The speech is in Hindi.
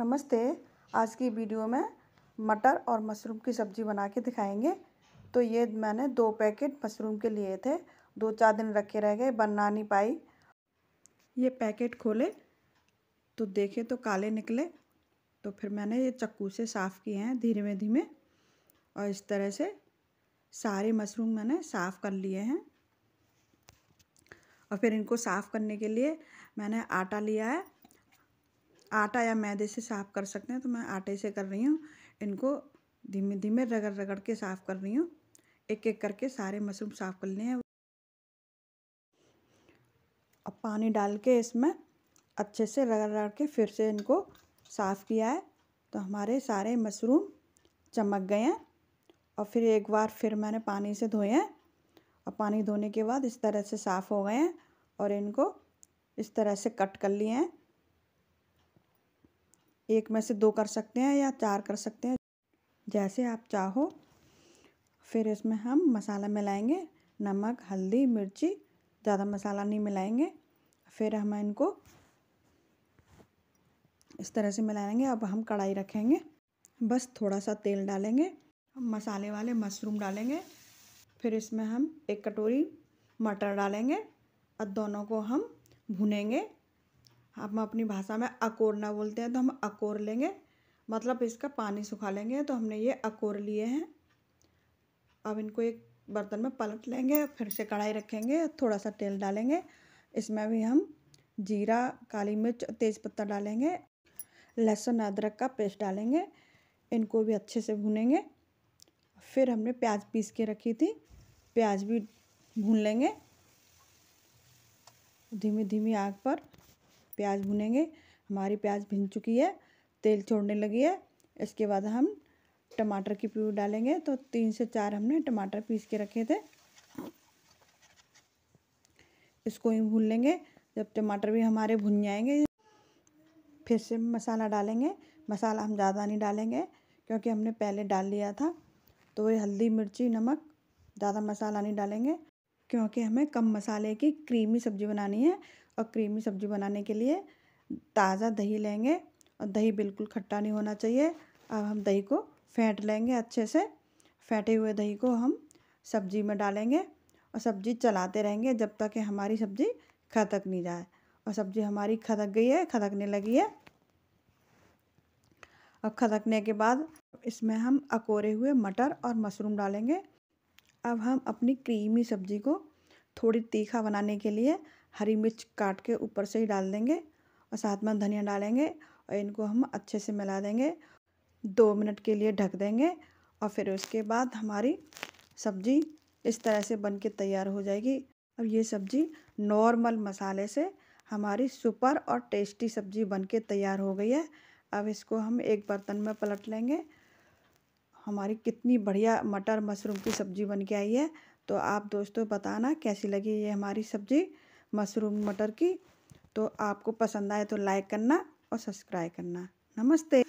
नमस्ते आज की वीडियो में मटर और मशरूम की सब्ज़ी बना के दिखाएंगे तो ये मैंने दो पैकेट मशरूम के लिए थे दो चार दिन रखे रह गए बनना नहीं पाई ये पैकेट खोले तो देखे तो काले निकले तो फिर मैंने ये चक्कू से साफ़ किए हैं धीरे धीमे और इस तरह से सारे मशरूम मैंने साफ़ कर लिए हैं और फिर इनको साफ़ करने के लिए मैंने आटा लिया है आटा या मैदे से साफ़ कर सकते हैं तो मैं आटे से कर रही हूँ इनको धीमे धीमे रगड़ रगड़ के साफ़ कर रही हूँ एक एक करके सारे मशरूम साफ़ कर लिए हैं अब पानी डाल के इसमें अच्छे से रगड़ रगड़ के फिर से इनको साफ़ किया है तो हमारे सारे मशरूम चमक गए हैं और फिर एक बार फिर मैंने पानी से धोए हैं और पानी धोने के बाद इस तरह से साफ़ हो गए हैं और इनको इस तरह से कट कर लिए हैं एक में से दो कर सकते हैं या चार कर सकते हैं जैसे आप चाहो फिर इसमें हम मसाला मिलाएंगे नमक हल्दी मिर्ची ज़्यादा मसाला नहीं मिलाएंगे फिर हम इनको इस तरह से मिलाएंगे अब हम कढ़ाई रखेंगे बस थोड़ा सा तेल डालेंगे हम मसाले वाले मशरूम डालेंगे फिर इसमें हम एक कटोरी मटर डालेंगे और दोनों को हम भुनेंगे हम अपनी भाषा में अकोरना बोलते हैं तो हम अकोर लेंगे मतलब इसका पानी सुखा लेंगे तो हमने ये अकोर लिए हैं अब इनको एक बर्तन में पलट लेंगे फिर से कढ़ाई रखेंगे थोड़ा सा तेल डालेंगे इसमें भी हम जीरा काली मिर्च तेज़पत्ता डालेंगे लहसुन अदरक का पेस्ट डालेंगे इनको भी अच्छे से भूनेंगे फिर हमने प्याज पीस के रखी थी प्याज भी भून लेंगे धीमी धीमी आग पर प्याज भुनेंगे हमारी प्याज भिन चुकी है तेल छोड़ने लगी है इसके बाद हम टमाटर की प्यूरी डालेंगे तो तीन से चार हमने टमाटर पीस के रखे थे इसको ही भून लेंगे जब टमाटर भी हमारे भुन जाएंगे फिर से मसाला डालेंगे मसाला हम ज़्यादा नहीं डालेंगे क्योंकि हमने पहले डाल लिया था तो ये हल्दी मिर्ची नमक ज़्यादा मसाला नहीं डालेंगे क्योंकि हमें कम मसाले की क्रीमी सब्ज़ी बनानी है और क्रीमी सब्ज़ी बनाने के लिए ताज़ा दही लेंगे और दही बिल्कुल खट्टा नहीं होना चाहिए अब हम दही को फेंट लेंगे अच्छे से फेंटे हुए दही को हम सब्ज़ी में डालेंगे और सब्ज़ी चलाते रहेंगे जब तक कि हमारी सब्ज़ी खतक नहीं जाए और सब्ज़ी हमारी खदक गई है खदकने लगी है और खदकने के बाद इसमें हम अकोरे हुए मटर और मशरूम डालेंगे अब हम अपनी क्रीमी सब्जी को थोड़ी तीखा बनाने के लिए हरी मिर्च काट के ऊपर से ही डाल देंगे और साथ में धनिया डालेंगे और इनको हम अच्छे से मिला देंगे दो मिनट के लिए ढक देंगे और फिर उसके बाद हमारी सब्जी इस तरह से बन के तैयार हो जाएगी अब ये सब्जी नॉर्मल मसाले से हमारी सुपर और टेस्टी सब्जी बन के तैयार हो गई है अब इसको हम एक बर्तन में पलट लेंगे हमारी कितनी बढ़िया मटर मशरूम की सब्ज़ी बन के आई है तो आप दोस्तों बताना कैसी लगी ये हमारी सब्ज़ी मशरूम मटर की तो आपको पसंद आए तो लाइक करना और सब्सक्राइब करना नमस्ते